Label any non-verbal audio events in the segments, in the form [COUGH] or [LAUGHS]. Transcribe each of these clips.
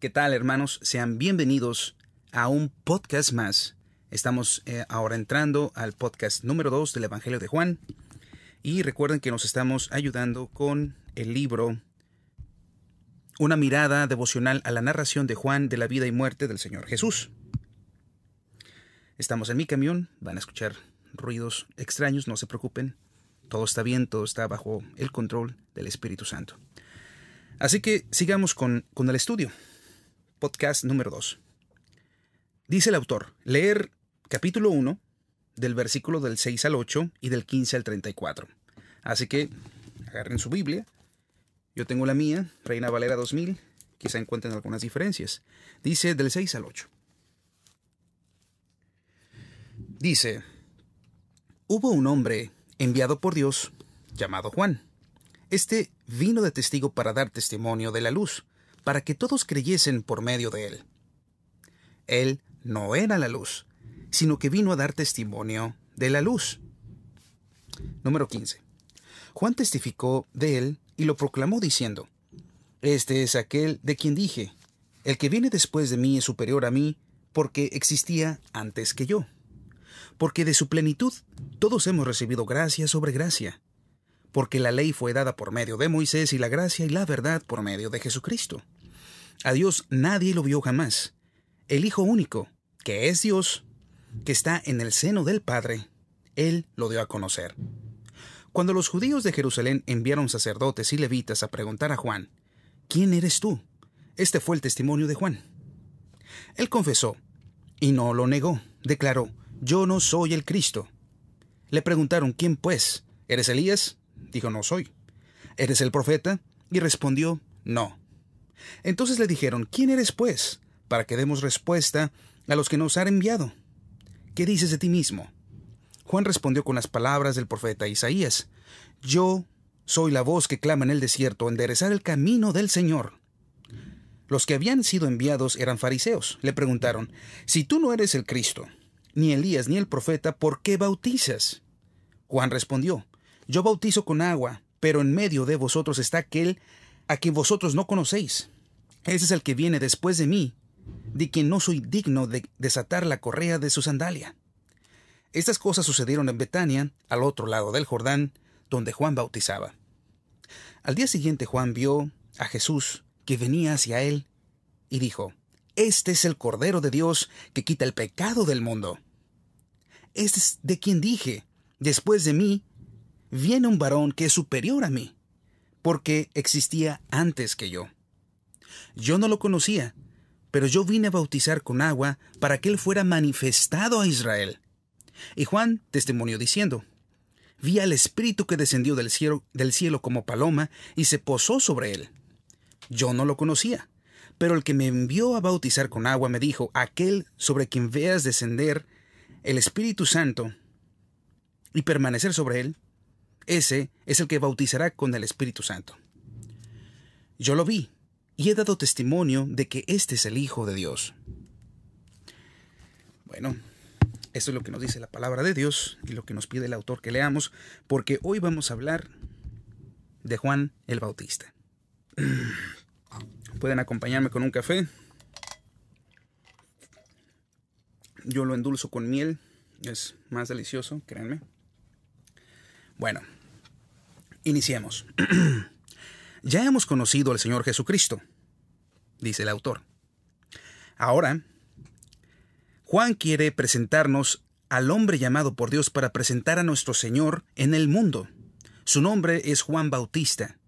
¿Qué tal hermanos? Sean bienvenidos a un podcast más. Estamos eh, ahora entrando al podcast número 2 del Evangelio de Juan. Y recuerden que nos estamos ayudando con el libro Una mirada devocional a la narración de Juan de la vida y muerte del Señor Jesús. Estamos en mi camión, van a escuchar ruidos extraños, no se preocupen. Todo está bien, todo está bajo el control del Espíritu Santo. Así que sigamos con el estudio podcast número 2. Dice el autor, leer capítulo 1 del versículo del 6 al 8 y del 15 al 34. Así que agarren su Biblia. Yo tengo la mía, Reina Valera 2000. Quizá encuentren algunas diferencias. Dice del 6 al 8. Dice, hubo un hombre enviado por Dios llamado Juan. Este vino de testigo para dar testimonio de la luz para que todos creyesen por medio de él. Él no era la luz, sino que vino a dar testimonio de la luz. Número 15. Juan testificó de él y lo proclamó diciendo, Este es aquel de quien dije, el que viene después de mí es superior a mí, porque existía antes que yo. Porque de su plenitud todos hemos recibido gracia sobre gracia, porque la ley fue dada por medio de Moisés y la gracia y la verdad por medio de Jesucristo. A Dios nadie lo vio jamás. El Hijo único, que es Dios, que está en el seno del Padre, Él lo dio a conocer. Cuando los judíos de Jerusalén enviaron sacerdotes y levitas a preguntar a Juan, ¿quién eres tú? Este fue el testimonio de Juan. Él confesó, y no lo negó, declaró, yo no soy el Cristo. Le preguntaron, ¿quién pues? ¿Eres Elías? Dijo, no soy. ¿Eres el profeta? Y respondió, no. Entonces le dijeron, ¿quién eres pues? Para que demos respuesta a los que nos han enviado. ¿Qué dices de ti mismo? Juan respondió con las palabras del profeta Isaías, Yo soy la voz que clama en el desierto, enderezar el camino del Señor. Los que habían sido enviados eran fariseos. Le preguntaron, Si tú no eres el Cristo, ni Elías ni el profeta, ¿por qué bautizas? Juan respondió, Yo bautizo con agua, pero en medio de vosotros está aquel a quien vosotros no conocéis, ese es el que viene después de mí, de quien no soy digno de desatar la correa de su sandalia. Estas cosas sucedieron en Betania, al otro lado del Jordán, donde Juan bautizaba. Al día siguiente Juan vio a Jesús que venía hacia él y dijo, Este es el Cordero de Dios que quita el pecado del mundo. Este es de quien dije, después de mí, viene un varón que es superior a mí, porque existía antes que yo. Yo no lo conocía, pero yo vine a bautizar con agua para que él fuera manifestado a Israel. Y Juan testimonió diciendo, vi al Espíritu que descendió del del cielo como paloma y se posó sobre él. Yo no lo conocía, pero el que me envió a bautizar con agua me dijo, aquel sobre quien veas descender el Espíritu Santo y permanecer sobre él, ese es el que bautizará con el Espíritu Santo. Yo lo vi, y he dado testimonio de que este es el Hijo de Dios. Bueno, eso es lo que nos dice la palabra de Dios y lo que nos pide el autor que leamos, porque hoy vamos a hablar de Juan el Bautista. [CLEARS THROAT] Pueden acompañarme con un café. Yo lo endulzo con miel, es más delicioso, créanme. Bueno, iniciemos. [CLEARS THROAT] ya hemos conocido al Señor Jesucristo, dice el autor. Ahora, Juan quiere presentarnos al hombre llamado por Dios para presentar a nuestro Señor en el mundo. Su nombre es Juan Bautista.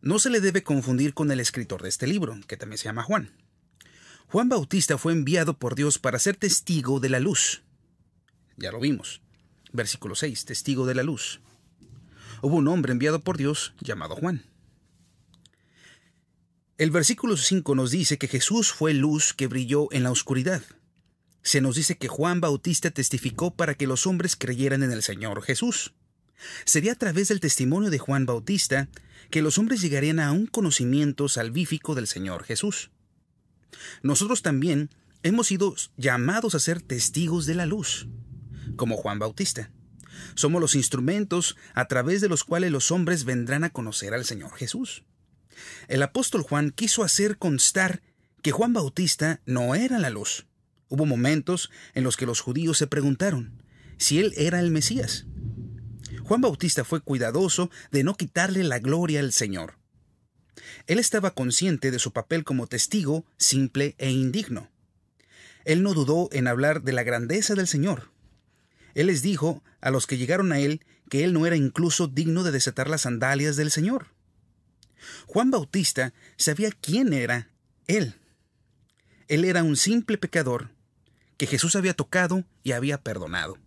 No se le debe confundir con el escritor de este libro, que también se llama Juan. Juan Bautista fue enviado por Dios para ser testigo de la luz. Ya lo vimos. Versículo 6, testigo de la luz. Hubo un hombre enviado por Dios llamado Juan. El versículo 5 nos dice que Jesús fue luz que brilló en la oscuridad. Se nos dice que Juan Bautista testificó para que los hombres creyeran en el Señor Jesús. Sería a través del testimonio de Juan Bautista que los hombres llegarían a un conocimiento salvífico del Señor Jesús. Nosotros también hemos sido llamados a ser testigos de la luz, como Juan Bautista. Somos los instrumentos a través de los cuales los hombres vendrán a conocer al Señor Jesús el apóstol Juan quiso hacer constar que Juan Bautista no era la luz. Hubo momentos en los que los judíos se preguntaron si él era el Mesías. Juan Bautista fue cuidadoso de no quitarle la gloria al Señor. Él estaba consciente de su papel como testigo simple e indigno. Él no dudó en hablar de la grandeza del Señor. Él les dijo a los que llegaron a él que él no era incluso digno de desatar las sandalias del Señor. Juan Bautista sabía quién era él. Él era un simple pecador que Jesús había tocado y había perdonado.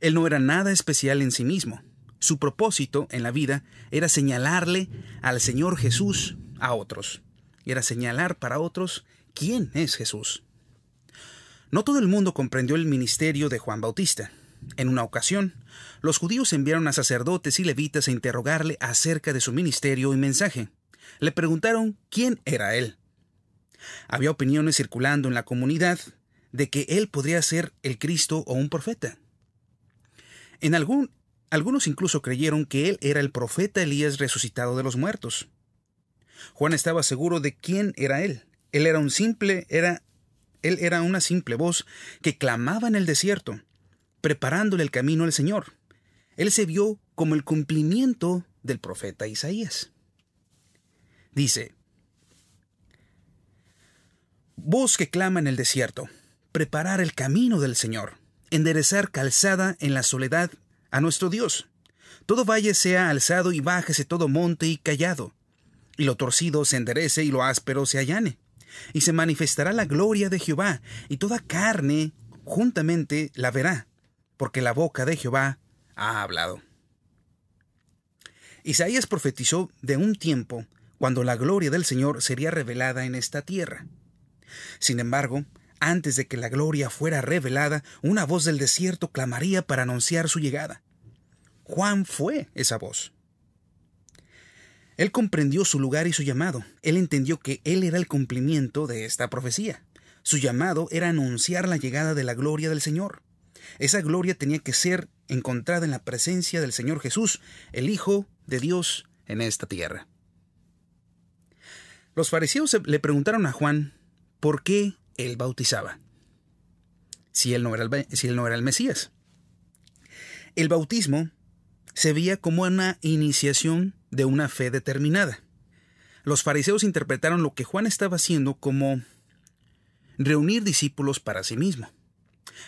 Él no era nada especial en sí mismo. Su propósito en la vida era señalarle al Señor Jesús a otros. Era señalar para otros quién es Jesús. No todo el mundo comprendió el ministerio de Juan Bautista. En una ocasión, los judíos enviaron a sacerdotes y levitas a interrogarle acerca de su ministerio y mensaje. Le preguntaron quién era él. Había opiniones circulando en la comunidad de que él podría ser el Cristo o un profeta. En algún, algunos incluso creyeron que él era el profeta Elías resucitado de los muertos. Juan estaba seguro de quién era él. Él era un simple, era él era una simple voz que clamaba en el desierto, preparándole el camino al Señor. Él se vio como el cumplimiento del profeta Isaías. Dice, Voz que clama en el desierto, preparar el camino del Señor, enderezar calzada en la soledad a nuestro Dios. Todo valle sea alzado y bájese todo monte y callado, y lo torcido se enderece y lo áspero se allane. Y se manifestará la gloria de Jehová, y toda carne juntamente la verá porque la boca de Jehová ha hablado. Isaías profetizó de un tiempo cuando la gloria del Señor sería revelada en esta tierra. Sin embargo, antes de que la gloria fuera revelada, una voz del desierto clamaría para anunciar su llegada. Juan fue esa voz. Él comprendió su lugar y su llamado. Él entendió que él era el cumplimiento de esta profecía. Su llamado era anunciar la llegada de la gloria del Señor. Esa gloria tenía que ser encontrada en la presencia del Señor Jesús, el Hijo de Dios, en esta tierra. Los fariseos le preguntaron a Juan por qué él bautizaba, si él no era el, si él no era el Mesías. El bautismo se veía como una iniciación de una fe determinada. Los fariseos interpretaron lo que Juan estaba haciendo como reunir discípulos para sí mismo.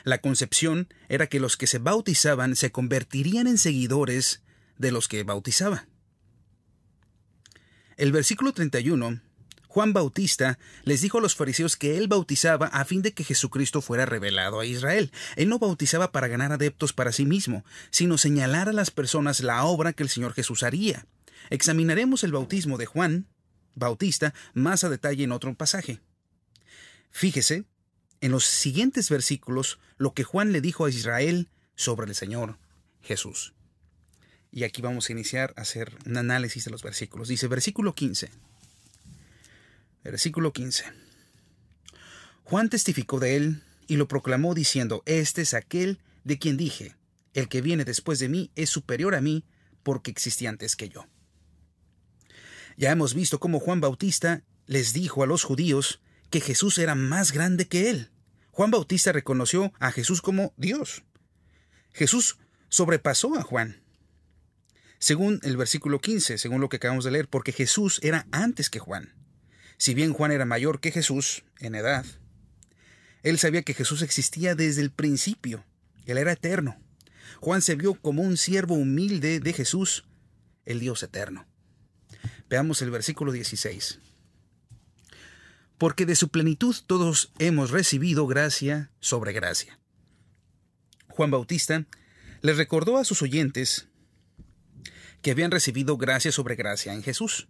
La concepción era que los que se bautizaban se convertirían en seguidores de los que bautizaban. El versículo 31, Juan Bautista les dijo a los fariseos que él bautizaba a fin de que Jesucristo fuera revelado a Israel. Él no bautizaba para ganar adeptos para sí mismo, sino señalar a las personas la obra que el Señor Jesús haría. Examinaremos el bautismo de Juan Bautista más a detalle en otro pasaje. Fíjese en los siguientes versículos lo que Juan le dijo a Israel sobre el Señor Jesús. Y aquí vamos a iniciar a hacer un análisis de los versículos. Dice versículo 15. Versículo 15. Juan testificó de él y lo proclamó diciendo, Este es aquel de quien dije, el que viene después de mí es superior a mí porque existía antes que yo. Ya hemos visto cómo Juan Bautista les dijo a los judíos que Jesús era más grande que él. Juan Bautista reconoció a Jesús como Dios. Jesús sobrepasó a Juan. Según el versículo 15, según lo que acabamos de leer, porque Jesús era antes que Juan. Si bien Juan era mayor que Jesús en edad, él sabía que Jesús existía desde el principio. Él era eterno. Juan se vio como un siervo humilde de Jesús, el Dios eterno. Veamos el versículo 16 porque de su plenitud todos hemos recibido gracia sobre gracia. Juan Bautista les recordó a sus oyentes que habían recibido gracia sobre gracia en Jesús.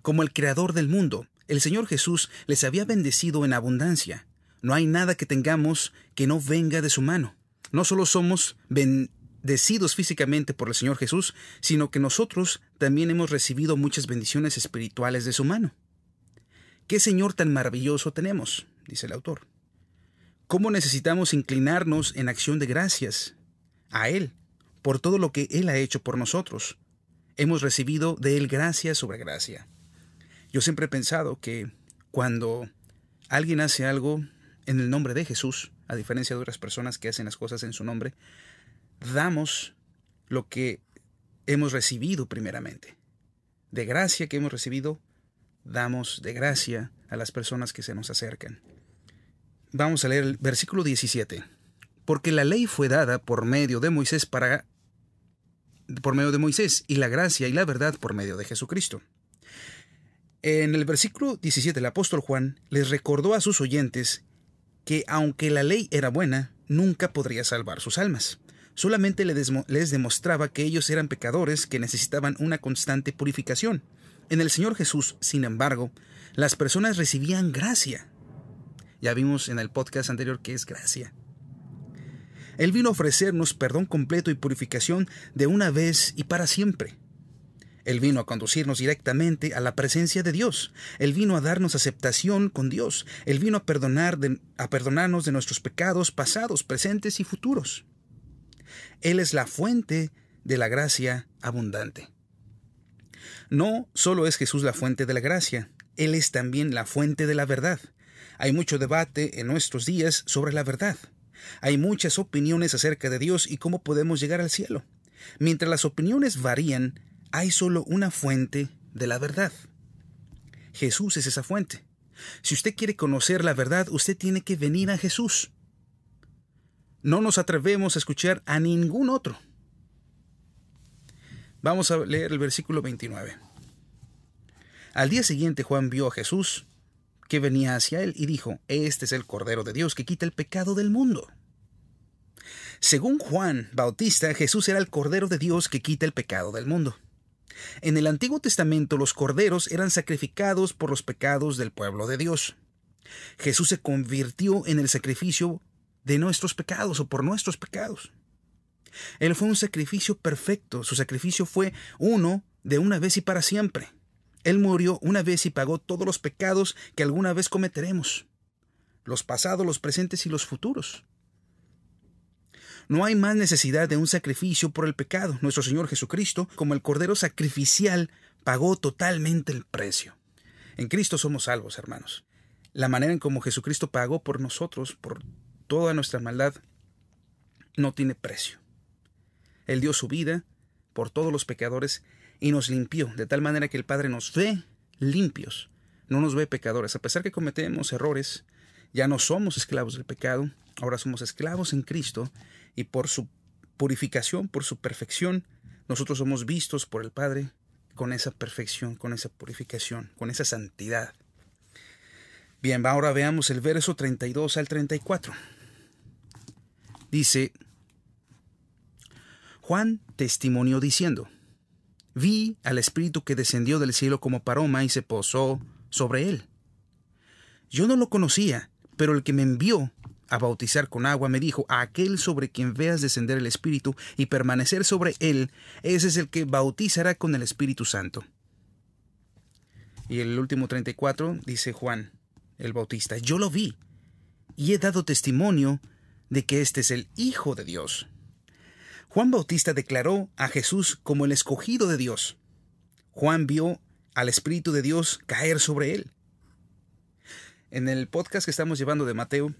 Como el Creador del mundo, el Señor Jesús les había bendecido en abundancia. No hay nada que tengamos que no venga de su mano. No solo somos bendecidos físicamente por el Señor Jesús, sino que nosotros también hemos recibido muchas bendiciones espirituales de su mano. ¿Qué Señor tan maravilloso tenemos? dice el autor. ¿Cómo necesitamos inclinarnos en acción de gracias a Él por todo lo que Él ha hecho por nosotros? Hemos recibido de Él gracia sobre gracia. Yo siempre he pensado que cuando alguien hace algo en el nombre de Jesús, a diferencia de otras personas que hacen las cosas en su nombre, damos lo que hemos recibido primeramente. De gracia que hemos recibido, damos de gracia a las personas que se nos acercan. Vamos a leer el versículo 17. Porque la ley fue dada por medio de Moisés para por medio de Moisés y la gracia y la verdad por medio de Jesucristo. En el versículo 17 el apóstol Juan les recordó a sus oyentes que aunque la ley era buena, nunca podría salvar sus almas. Solamente les demostraba que ellos eran pecadores que necesitaban una constante purificación. En el Señor Jesús, sin embargo, las personas recibían gracia. Ya vimos en el podcast anterior que es gracia. Él vino a ofrecernos perdón completo y purificación de una vez y para siempre. Él vino a conducirnos directamente a la presencia de Dios. Él vino a darnos aceptación con Dios. Él vino a, perdonar a perdonarnos de nuestros pecados pasados, presentes y futuros. Él es la fuente de la gracia abundante. No solo es Jesús la fuente de la gracia, Él es también la fuente de la verdad. Hay mucho debate en nuestros días sobre la verdad. Hay muchas opiniones acerca de Dios y cómo podemos llegar al cielo. Mientras las opiniones varían, hay solo una fuente de la verdad. Jesús es esa fuente. Si usted quiere conocer la verdad, usted tiene que venir a Jesús. No nos atrevemos a escuchar a ningún otro. Vamos a leer el versículo 29. Al día siguiente Juan vio a Jesús que venía hacia él y dijo, Este es el Cordero de Dios que quita el pecado del mundo. Según Juan Bautista, Jesús era el Cordero de Dios que quita el pecado del mundo. En el Antiguo Testamento los corderos eran sacrificados por los pecados del pueblo de Dios. Jesús se convirtió en el sacrificio de nuestros pecados o por nuestros pecados. Él fue un sacrificio perfecto, su sacrificio fue uno de una vez y para siempre. Él murió una vez y pagó todos los pecados que alguna vez cometeremos, los pasados, los presentes y los futuros. No hay más necesidad de un sacrificio por el pecado. Nuestro Señor Jesucristo, como el Cordero Sacrificial, pagó totalmente el precio. En Cristo somos salvos, hermanos. La manera en como Jesucristo pagó por nosotros, por toda nuestra maldad, no tiene precio. Él dio su vida por todos los pecadores y nos limpió, de tal manera que el Padre nos ve limpios, no nos ve pecadores. A pesar que cometemos errores, ya no somos esclavos del pecado, ahora somos esclavos en Cristo y por su purificación, por su perfección, nosotros somos vistos por el Padre con esa perfección, con esa purificación, con esa santidad. Bien, ahora veamos el verso 32 al 34. Dice, Juan testimonió diciendo, Vi al Espíritu que descendió del cielo como paroma y se posó sobre él. Yo no lo conocía, pero el que me envió a bautizar con agua me dijo, aquel sobre quien veas descender el Espíritu y permanecer sobre él, ese es el que bautizará con el Espíritu Santo. Y el último 34 dice Juan el Bautista, yo lo vi y he dado testimonio de que este es el Hijo de Dios. Juan Bautista declaró a Jesús como el escogido de Dios. Juan vio al Espíritu de Dios caer sobre él. En el podcast que estamos llevando de Mateo,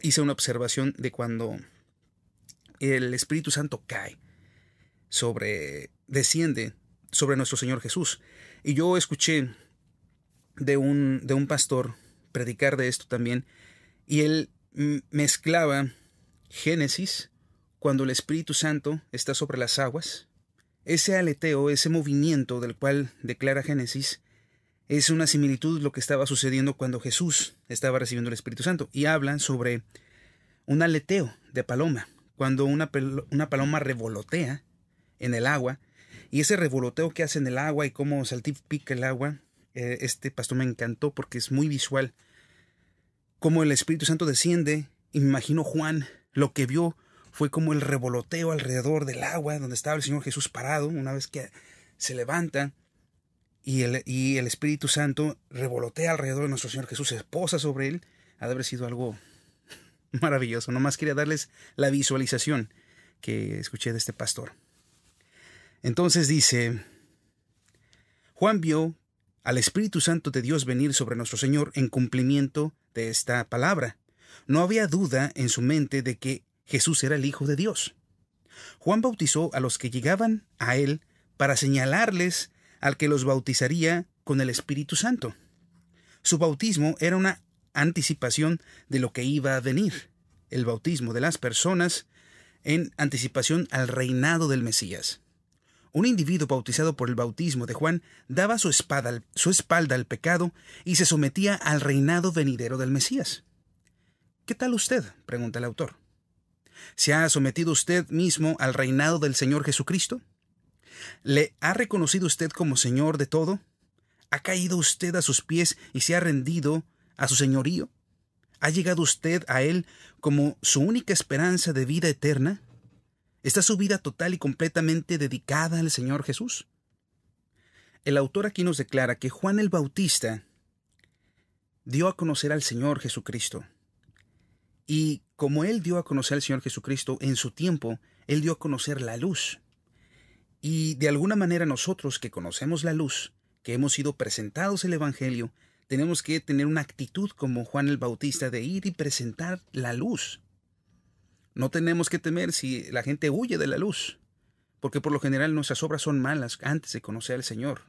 hice una observación de cuando el Espíritu Santo cae sobre, desciende sobre nuestro Señor Jesús. Y yo escuché de un, de un pastor predicar de esto también, y él mezclaba Génesis cuando el Espíritu Santo está sobre las aguas? Ese aleteo, ese movimiento del cual declara Génesis, es una similitud lo que estaba sucediendo cuando Jesús estaba recibiendo el Espíritu Santo. Y hablan sobre un aleteo de paloma, cuando una, una paloma revolotea en el agua, y ese revoloteo que hace en el agua y cómo pica el agua, eh, este pastor me encantó porque es muy visual. Cómo el Espíritu Santo desciende, imagino Juan lo que vio fue como el revoloteo alrededor del agua donde estaba el Señor Jesús parado una vez que se levanta y el, y el Espíritu Santo revolotea alrededor de nuestro Señor Jesús, se posa sobre él, ha de haber sido algo [LAUGHS] maravilloso. Nomás quería darles la visualización que escuché de este pastor. Entonces dice, Juan vio al Espíritu Santo de Dios venir sobre nuestro Señor en cumplimiento de esta palabra. No había duda en su mente de que Jesús era el Hijo de Dios. Juan bautizó a los que llegaban a él para señalarles al que los bautizaría con el Espíritu Santo. Su bautismo era una anticipación de lo que iba a venir, el bautismo de las personas en anticipación al reinado del Mesías. Un individuo bautizado por el bautismo de Juan daba su, espada, su espalda al pecado y se sometía al reinado venidero del Mesías. ¿Qué tal usted? pregunta el autor. ¿Se ha sometido usted mismo al reinado del Señor Jesucristo? ¿Le ha reconocido usted como Señor de todo? ¿Ha caído usted a sus pies y se ha rendido a su señorío? ¿Ha llegado usted a Él como su única esperanza de vida eterna? ¿Está su vida total y completamente dedicada al Señor Jesús? El autor aquí nos declara que Juan el Bautista dio a conocer al Señor Jesucristo y como Él dio a conocer al Señor Jesucristo en su tiempo, Él dio a conocer la luz. Y de alguna manera nosotros que conocemos la luz, que hemos sido presentados el Evangelio, tenemos que tener una actitud como Juan el Bautista de ir y presentar la luz. No tenemos que temer si la gente huye de la luz, porque por lo general nuestras obras son malas antes de conocer al Señor.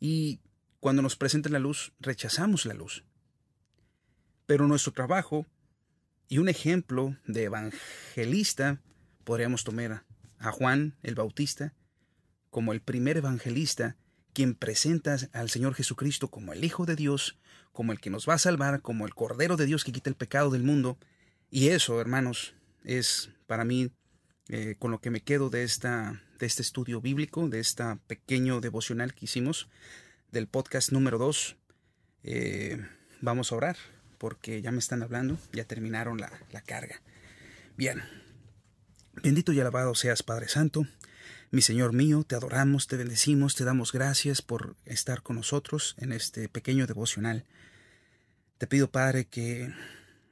Y cuando nos presentan la luz, rechazamos la luz. Pero nuestro trabajo y un ejemplo de evangelista podríamos tomar a Juan el Bautista como el primer evangelista quien presenta al Señor Jesucristo como el Hijo de Dios, como el que nos va a salvar, como el Cordero de Dios que quita el pecado del mundo. Y eso, hermanos, es para mí eh, con lo que me quedo de, esta, de este estudio bíblico, de este pequeño devocional que hicimos, del podcast número 2. Eh, vamos a orar porque ya me están hablando, ya terminaron la, la carga. Bien, bendito y alabado seas Padre Santo. Mi Señor mío, te adoramos, te bendecimos, te damos gracias por estar con nosotros en este pequeño devocional. Te pido, Padre, que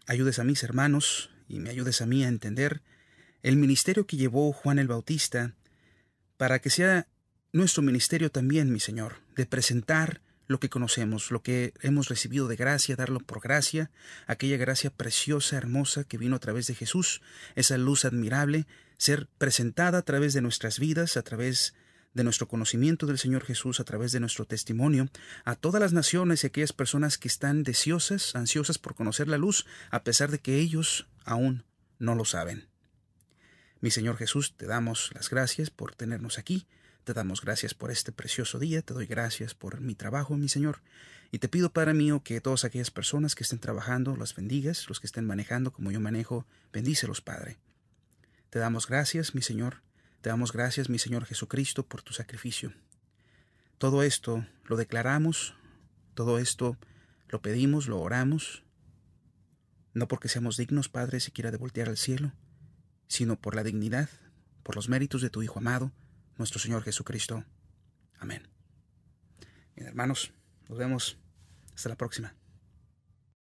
ayudes a mis hermanos y me ayudes a mí a entender el ministerio que llevó Juan el Bautista para que sea nuestro ministerio también, mi Señor, de presentar lo que conocemos, lo que hemos recibido de gracia, darlo por gracia, aquella gracia preciosa, hermosa que vino a través de Jesús, esa luz admirable, ser presentada a través de nuestras vidas, a través de nuestro conocimiento del Señor Jesús, a través de nuestro testimonio, a todas las naciones y aquellas personas que están deseosas, ansiosas por conocer la luz, a pesar de que ellos aún no lo saben. Mi Señor Jesús, te damos las gracias por tenernos aquí, te damos gracias por este precioso día, te doy gracias por mi trabajo, mi Señor, y te pido, Padre mío, que todas aquellas personas que estén trabajando las bendigas, los que estén manejando como yo manejo, bendícelos, Padre. Te damos gracias, mi Señor, te damos gracias, mi Señor Jesucristo, por tu sacrificio. Todo esto lo declaramos, todo esto lo pedimos, lo oramos, no porque seamos dignos, Padre, siquiera de voltear al cielo, sino por la dignidad, por los méritos de tu Hijo amado, nuestro Señor Jesucristo. Amén. Bien, hermanos, nos vemos. Hasta la próxima.